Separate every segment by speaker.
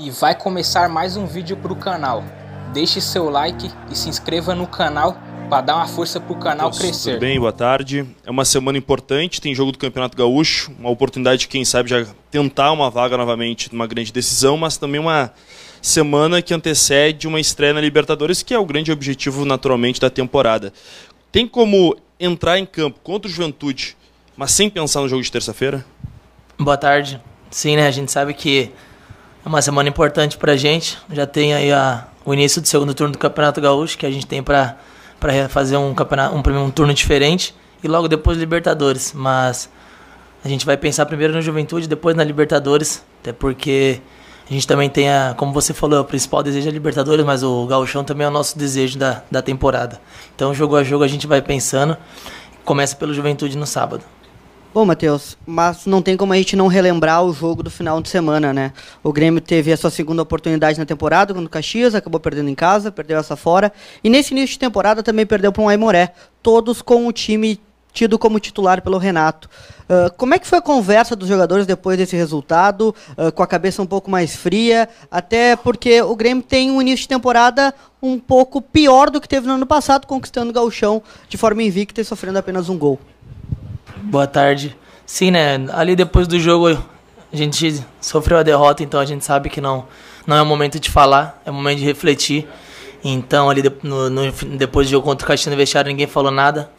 Speaker 1: E vai começar mais um vídeo para o canal. Deixe seu like e se inscreva no canal para dar uma força para o canal Deus, crescer. Tudo
Speaker 2: bem, boa tarde. É uma semana importante,
Speaker 1: tem jogo do Campeonato Gaúcho, uma oportunidade de quem sabe já tentar uma vaga novamente numa grande decisão, mas também uma semana que antecede uma estreia na Libertadores, que é o grande objetivo
Speaker 2: naturalmente da temporada. Tem como entrar em campo contra o Juventude, mas sem pensar no jogo de terça-feira? Boa tarde. Sim, né? A gente sabe que é uma semana importante para a gente. Já tem aí a, o início do segundo turno do Campeonato Gaúcho, que a gente tem para fazer um, campeonato, um, um turno diferente. E logo depois Libertadores. Mas a gente vai pensar primeiro na Juventude, depois na Libertadores. Até porque a gente também tem, a, como você falou, o principal desejo é Libertadores, mas o Gauchão também é o nosso desejo da, da temporada. Então, jogo a jogo, a gente vai pensando. Começa pelo Juventude no sábado.
Speaker 3: Bom, Matheus, mas não tem como a gente não relembrar o jogo do final de semana, né? O Grêmio teve a sua segunda oportunidade na temporada quando o Caxias, acabou perdendo em casa, perdeu essa fora. E nesse início de temporada também perdeu para um Aimoré, todos com o time tido como titular pelo Renato. Uh, como é que foi a conversa dos jogadores depois desse resultado, uh, com a cabeça um pouco mais fria, até porque o Grêmio tem um início de temporada um pouco pior do que teve no ano passado, conquistando o gauchão de forma invicta e sofrendo apenas um gol.
Speaker 2: Boa tarde. Sim, né? Ali depois do jogo a gente sofreu a derrota, então a gente sabe que não, não é o momento de falar, é o momento de refletir. Então, ali no, no, depois do jogo contra o Caixinha Vestiário, ninguém falou nada.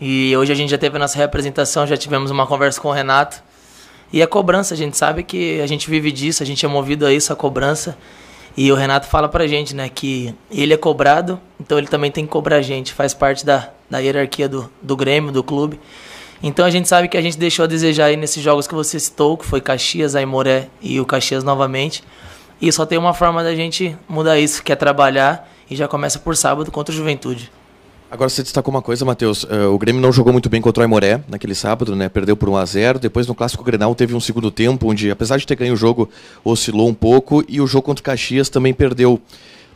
Speaker 2: E hoje a gente já teve a nossa representação, já tivemos uma conversa com o Renato. E a cobrança, a gente sabe que a gente vive disso, a gente é movido a isso, a cobrança. E o Renato fala pra gente, né, que ele é cobrado, então ele também tem que cobrar a gente, faz parte da, da hierarquia do, do Grêmio, do clube. Então a gente sabe que a gente deixou a desejar aí nesses jogos que você citou, que foi Caxias, Aimoré e o Caxias novamente. E só tem uma forma da gente mudar isso, que é trabalhar e já começa por sábado contra o Juventude.
Speaker 1: Agora você destacou uma coisa, Matheus. Uh, o Grêmio não jogou muito bem contra o Aimoré naquele sábado, né? Perdeu por 1 a 0 Depois no clássico Grenal teve um segundo tempo, onde, apesar de ter ganho o jogo, oscilou um pouco, e o jogo contra o Caxias também perdeu.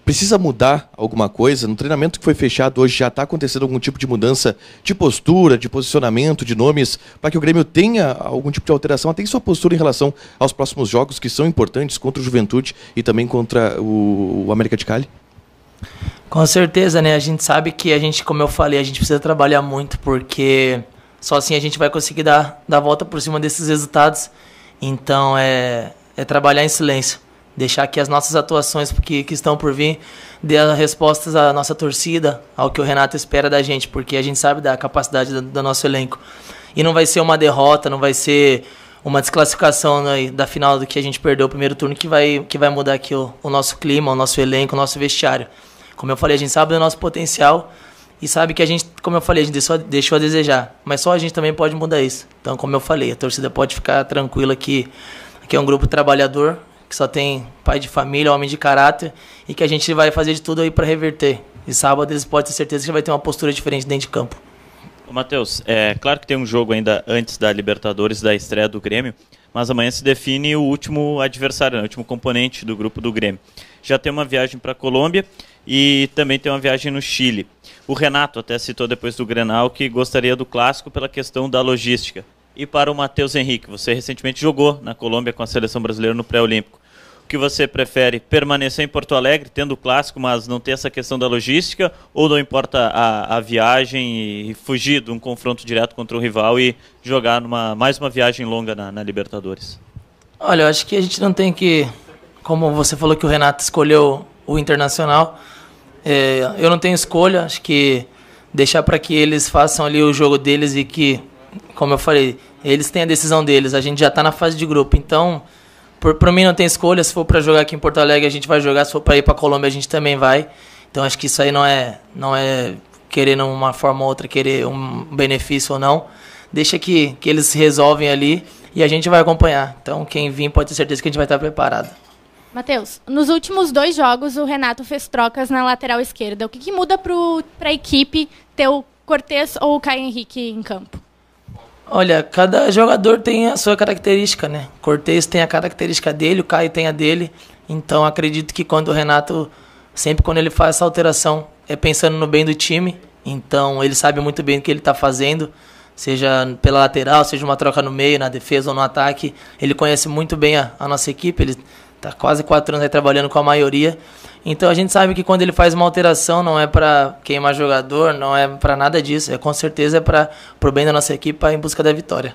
Speaker 1: Precisa mudar alguma coisa? No treinamento que foi fechado hoje, já está acontecendo algum tipo de mudança de postura, de posicionamento, de nomes, para que o Grêmio tenha algum tipo de alteração, até em sua postura em relação aos próximos jogos que são importantes contra o Juventude e também contra o, o América de Cali?
Speaker 2: Com certeza, né? A gente sabe que a gente, como eu falei, a gente precisa trabalhar muito, porque só assim a gente vai conseguir dar, a volta por cima desses resultados. Então é, é trabalhar em silêncio deixar que as nossas atuações que, que estão por vir dê as respostas à nossa torcida, ao que o Renato espera da gente, porque a gente sabe da capacidade do, do nosso elenco. E não vai ser uma derrota, não vai ser uma desclassificação né, da final do que a gente perdeu o primeiro turno que vai, que vai mudar aqui o, o nosso clima, o nosso elenco, o nosso vestiário. Como eu falei, a gente sabe do nosso potencial e sabe que a gente, como eu falei, a gente deixou, deixou a desejar. Mas só a gente também pode mudar isso. Então, como eu falei, a torcida pode ficar tranquila que que é um grupo trabalhador, que só tem pai de família, homem de caráter, e que a gente vai fazer de tudo aí para reverter. E sábado eles podem ter certeza que vai ter uma postura diferente dentro de campo.
Speaker 1: Matheus, é claro que tem um jogo ainda antes da Libertadores, da estreia do Grêmio, mas amanhã se define o último adversário, né, o último componente do grupo do Grêmio. Já tem uma viagem para a Colômbia e também tem uma viagem no Chile. O Renato até citou depois do Grenal que gostaria do clássico pela questão da logística. E para o Matheus Henrique, você recentemente jogou na Colômbia com a seleção brasileira no pré-olímpico que você prefere? Permanecer em Porto Alegre, tendo o clássico, mas não ter essa questão da logística? Ou não importa a, a viagem e fugir de um confronto direto contra o rival e jogar numa, mais uma viagem longa na, na Libertadores?
Speaker 2: Olha, eu acho que a gente não tem que. Como você falou que o Renato escolheu o Internacional, é, eu não tenho escolha. Acho que deixar para que eles façam ali o jogo deles e que, como eu falei, eles têm a decisão deles. A gente já está na fase de grupo. Então por, por mim não tem escolha, se for para jogar aqui em Porto Alegre a gente vai jogar, se for para ir para Colômbia a gente também vai. Então acho que isso aí não é, não é querer uma forma ou outra, querer um benefício ou não. Deixa que, que eles resolvem ali e a gente vai acompanhar. Então quem vir pode ter certeza que a gente vai estar preparado.
Speaker 3: Matheus, nos últimos dois jogos o Renato fez trocas na lateral esquerda. O que, que muda para a equipe ter o Cortez ou o Caio Henrique em campo?
Speaker 2: Olha, cada jogador tem a sua característica, né? Cortez tem a característica dele, o Caio tem a dele. Então acredito que quando o Renato, sempre quando ele faz essa alteração, é pensando no bem do time. Então ele sabe muito bem o que ele está fazendo, seja pela lateral, seja uma troca no meio, na defesa ou no ataque. Ele conhece muito bem a, a nossa equipe, ele está quase quatro anos aí trabalhando com a maioria. Então a gente sabe que quando ele faz uma alteração não é para queimar jogador, não é para nada disso, é com certeza é para o bem da nossa equipe, em busca da vitória.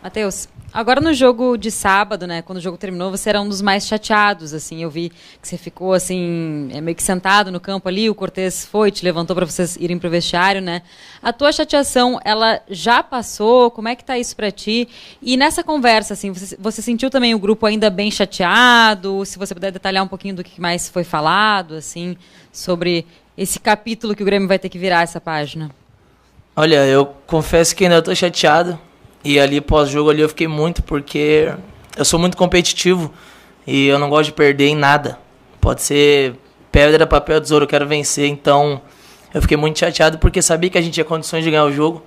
Speaker 1: Matheus, agora no jogo de sábado, né, quando o jogo terminou, você era um dos mais chateados, assim, eu vi que você ficou, assim, é, meio que sentado no campo ali, o Cortez foi, te levantou para vocês irem pro vestiário, né, a tua chateação, ela já passou, como é que tá isso para ti? E nessa conversa, assim, você, você, sentiu também o grupo ainda bem chateado, se você puder detalhar um pouquinho do que mais foi falado, assim, sobre esse capítulo que o Grêmio vai ter que virar essa página?
Speaker 2: Olha, eu confesso que ainda estou chateado, e ali pós-jogo ali eu fiquei muito porque eu sou muito competitivo e eu não gosto de perder em nada. Pode ser pedra, papel, tesouro, eu quero vencer. Então eu fiquei muito chateado porque sabia que a gente tinha condições de ganhar o jogo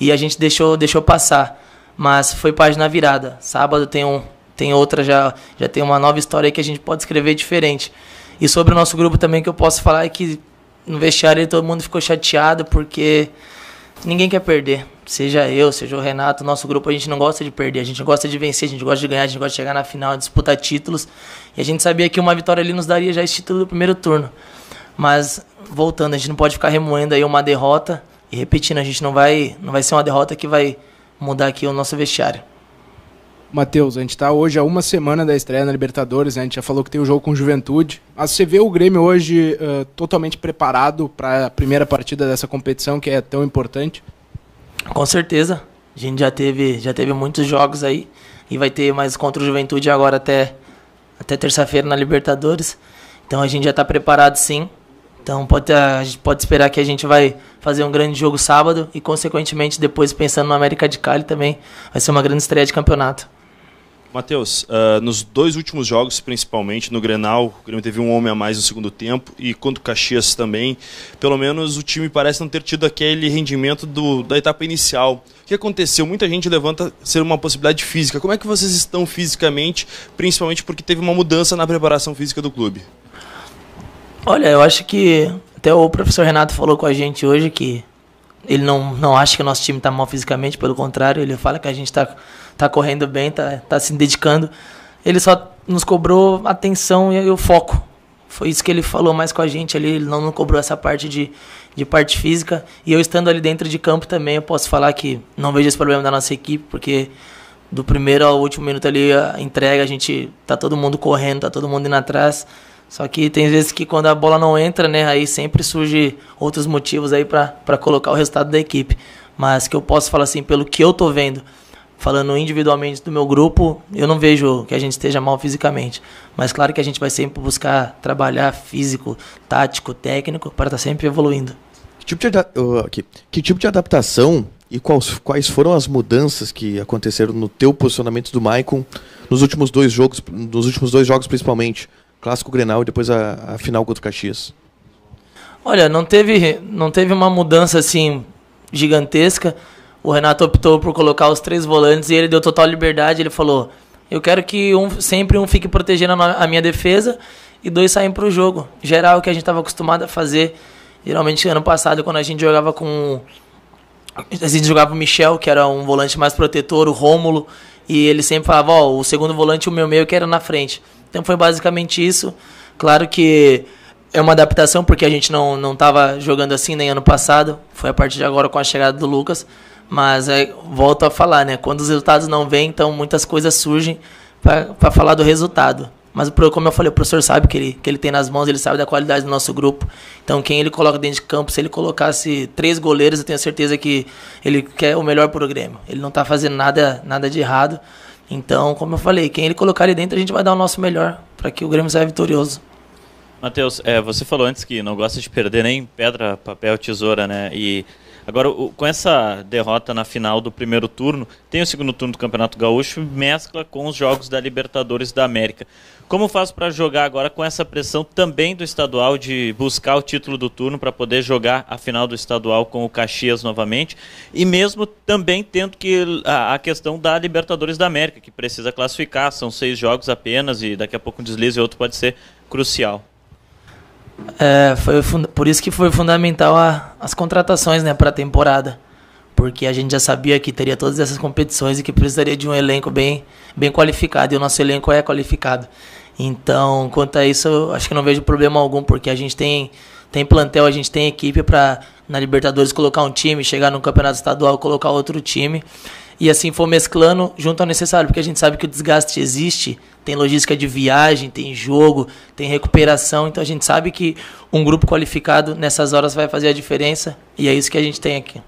Speaker 2: e a gente deixou, deixou passar. Mas foi página virada. Sábado tem um, tem outra já, já tem uma nova história aí que a gente pode escrever diferente. E sobre o nosso grupo também que eu posso falar é que no vestiário todo mundo ficou chateado porque Ninguém quer perder. Seja eu, seja o Renato, nosso grupo, a gente não gosta de perder, a gente gosta de vencer, a gente gosta de ganhar, a gente gosta de chegar na final, disputar títulos. E a gente sabia que uma vitória ali nos daria já esse título do primeiro turno. Mas, voltando, a gente não pode ficar remoendo aí uma derrota. E repetindo, a gente não vai, não vai ser uma derrota que vai mudar aqui o nosso vestiário. Matheus, a gente está hoje a uma semana da estreia na Libertadores, né? a gente já falou que tem o um jogo com Juventude. Mas você vê o Grêmio hoje uh, totalmente preparado para a primeira partida dessa competição que é tão importante? Com certeza. A gente já teve, já teve muitos jogos aí e vai ter mais contra o Juventude agora até, até terça-feira na Libertadores. Então a gente já está preparado sim. Então pode, a gente pode esperar que a gente vai fazer um grande jogo sábado e, consequentemente, depois pensando no América de Cali também, vai ser uma grande estreia de campeonato.
Speaker 1: Matheus, uh, nos dois últimos jogos, principalmente no Grenal, o Grêmio teve um homem a mais no segundo tempo e quanto o Caxias também.
Speaker 2: Pelo menos o time parece não ter tido aquele rendimento do, da etapa inicial. O que aconteceu? Muita gente levanta ser uma possibilidade física. Como é que vocês estão fisicamente, principalmente porque teve uma mudança na preparação física do clube? Olha, eu acho que até o professor Renato falou com a gente hoje que ele não, não acha que o nosso time está mal fisicamente, pelo contrário, ele fala que a gente está tá correndo bem, está tá se dedicando. Ele só nos cobrou atenção e, e o foco. Foi isso que ele falou mais com a gente ali, ele não, não cobrou essa parte de, de parte física. E eu estando ali dentro de campo também, eu posso falar que não vejo esse problema da nossa equipe, porque do primeiro ao último minuto ali, a entrega, a gente tá todo mundo correndo, tá todo mundo indo atrás. Só que tem vezes que quando a bola não entra, né, aí sempre surge outros motivos aí para colocar o resultado da equipe. Mas que eu posso falar assim, pelo que eu tô vendo, falando individualmente do meu grupo, eu não vejo que a gente esteja mal fisicamente. Mas claro que a gente vai sempre buscar trabalhar físico, tático, técnico, para estar tá sempre evoluindo.
Speaker 1: Que tipo de, que tipo de adaptação e quais, quais foram as mudanças que aconteceram no teu posicionamento do Maicon nos últimos dois jogos, nos últimos dois jogos principalmente? Clássico Grenal e depois a, a final contra o Caxias?
Speaker 2: Olha, não teve, não teve uma mudança assim gigantesca. O Renato optou por colocar os três volantes e ele deu total liberdade. Ele falou: Eu quero que um, sempre um fique protegendo a minha defesa e dois saem para o jogo. Geral, que a gente estava acostumado a fazer. Geralmente, ano passado, quando a gente jogava com. A gente jogava o Michel, que era um volante mais protetor, o Rômulo, e ele sempre falava: Ó, oh, o segundo volante, o meu meio, que era na frente. Então foi basicamente isso. Claro que é uma adaptação, porque a gente não, não tava jogando assim nem ano passado. Foi a partir de agora com a chegada do Lucas. Mas é, volto a falar, né? Quando os resultados não vêm, então muitas coisas surgem para falar do resultado. Mas como eu falei, o professor sabe que ele, que ele tem nas mãos, ele sabe da qualidade do nosso grupo. Então quem ele coloca dentro de campo, se ele colocasse três goleiros, eu tenho certeza que ele quer o melhor programa Grêmio. Ele não está fazendo nada, nada de errado. Então, como eu falei, quem ele colocar ali dentro, a gente vai dar o nosso melhor para que o Grêmio saia vitorioso.
Speaker 1: Matheus, é, você falou antes que não gosta de perder nem pedra, papel, tesoura, né? E Agora, com essa derrota na final do primeiro turno, tem o segundo turno do Campeonato Gaúcho, mescla com os jogos da Libertadores da América. Como faz para jogar agora com essa pressão também do estadual de buscar o título do turno para poder jogar a final do estadual com o Caxias novamente? E mesmo também tendo que a, a questão da Libertadores da América, que precisa classificar, são seis jogos apenas e daqui a pouco um deslize e outro pode ser crucial.
Speaker 2: É, foi por isso que foi fundamental a, as contratações né, para a temporada. Porque a gente já sabia que teria todas essas competições e que precisaria de um elenco bem, bem qualificado. E o nosso elenco é qualificado. Então, quanto a isso, acho que não vejo problema algum, porque a gente tem, tem plantel, a gente tem equipe para na Libertadores colocar um time, chegar no Campeonato Estadual colocar outro time e assim for mesclando junto ao necessário, porque a gente sabe que o desgaste existe, tem logística de viagem, tem jogo, tem recuperação, então a gente sabe que um grupo qualificado nessas horas vai fazer a diferença e é isso que a gente tem aqui.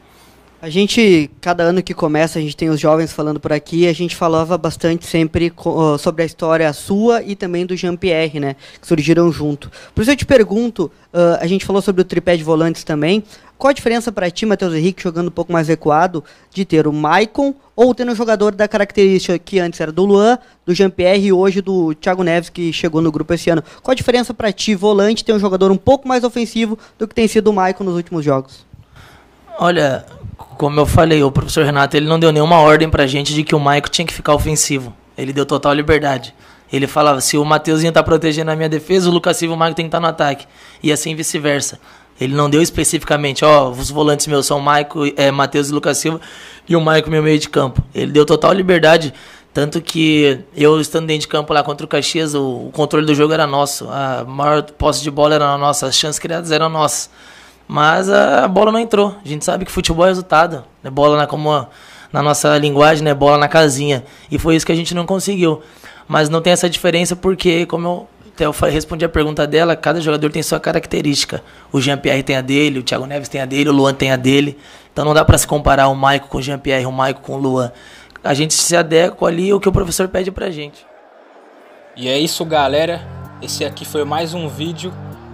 Speaker 3: A gente, cada ano que começa, a gente tem os jovens falando por aqui, a gente falava bastante sempre sobre a história sua e também do Jean-Pierre, né, que surgiram junto. Por isso eu te pergunto, uh, a gente falou sobre o tripé de volantes também, qual a diferença para ti, Matheus Henrique, jogando um pouco mais recuado, de ter o Maicon ou ter um jogador da característica que antes era do Luan, do Jean-Pierre e hoje do Thiago Neves, que chegou no grupo esse ano? Qual a diferença para ti, volante, ter um jogador um pouco mais ofensivo do que tem sido o Maicon nos últimos jogos?
Speaker 2: Olha, como eu falei, o professor Renato ele não deu nenhuma ordem pra gente de que o Maico tinha que ficar ofensivo. Ele deu total liberdade. Ele falava, se o Mateuzinho tá protegendo a minha defesa, o Lucas Silva e o Maico tem que estar tá no ataque. E assim vice-versa. Ele não deu especificamente, ó, oh, os volantes meus são Maico, é, Matheus e Lucas Silva e o Maico meu meio de campo. Ele deu total liberdade, tanto que eu estando dentro de campo lá contra o Caxias, o, o controle do jogo era nosso, a maior posse de bola era nossa, as chances criadas eram nossas. Mas a bola não entrou. A gente sabe que futebol é resultado. Né? Bola na, como a, na nossa linguagem, né? Bola na casinha. E foi isso que a gente não conseguiu. Mas não tem essa diferença porque, como eu até eu respondi a pergunta dela, cada jogador tem sua característica. O Jean-Pierre tem a dele, o Thiago Neves tem a dele, o Luan tem a dele. Então não dá para se comparar o Maico com o Jean-Pierre, o Maico com o Luan. A gente se adequa ali ao que o professor pede pra gente. E é isso, galera. Esse aqui foi mais um vídeo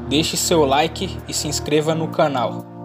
Speaker 2: Deixe seu like e se inscreva no
Speaker 3: canal.